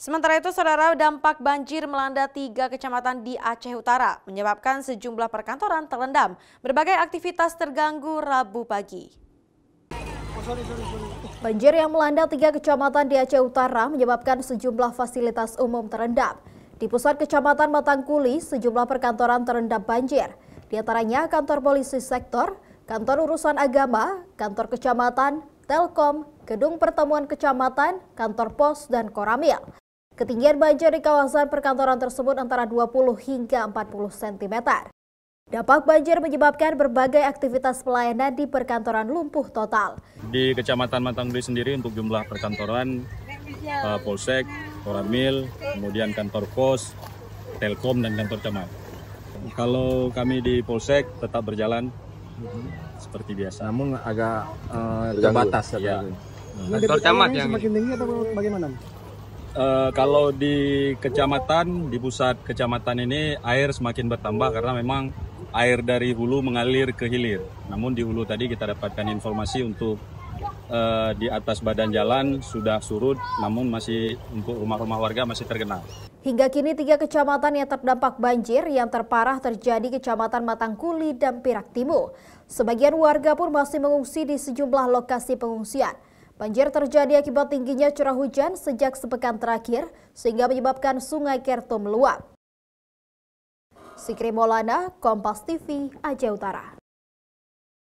Sementara itu, saudara, dampak banjir melanda tiga kecamatan di Aceh Utara menyebabkan sejumlah perkantoran terendam. Berbagai aktivitas terganggu Rabu pagi. Oh, banjir yang melanda tiga kecamatan di Aceh Utara menyebabkan sejumlah fasilitas umum terendam. Di pusat kecamatan Matangkuli, sejumlah perkantoran terendam banjir. Di antaranya kantor polisi sektor, kantor urusan agama, kantor kecamatan, telkom, gedung pertemuan kecamatan, kantor pos, dan koramil. Ketinggian banjir di kawasan perkantoran tersebut antara 20 hingga 40 cm. Dampak banjir menyebabkan berbagai aktivitas pelayanan di perkantoran lumpuh total. Di Kecamatan Matangri sendiri untuk jumlah perkantoran, uh, Polsek, Koramil, kemudian kantor pos, Telkom, dan kantor camat. Kalau kami di Polsek tetap berjalan seperti biasa. Namun agak uh, terbatas. Ya. Iya. Kantor camat yang semakin tinggi atau bagaimana? Uh, kalau di kecamatan, di pusat kecamatan ini air semakin bertambah karena memang air dari hulu mengalir ke hilir. Namun di hulu tadi kita dapatkan informasi untuk uh, di atas badan jalan sudah surut, namun masih untuk rumah-rumah warga masih tergenang. Hingga kini tiga kecamatan yang terdampak banjir yang terparah terjadi kecamatan Matangkuli dan Pirak Timur. Sebagian warga pun masih mengungsi di sejumlah lokasi pengungsian. Banjir terjadi akibat tingginya curah hujan sejak sepekan terakhir sehingga menyebabkan sungai Kerto meluap. Sikri Molana, Kompas TV, Aceh Utara.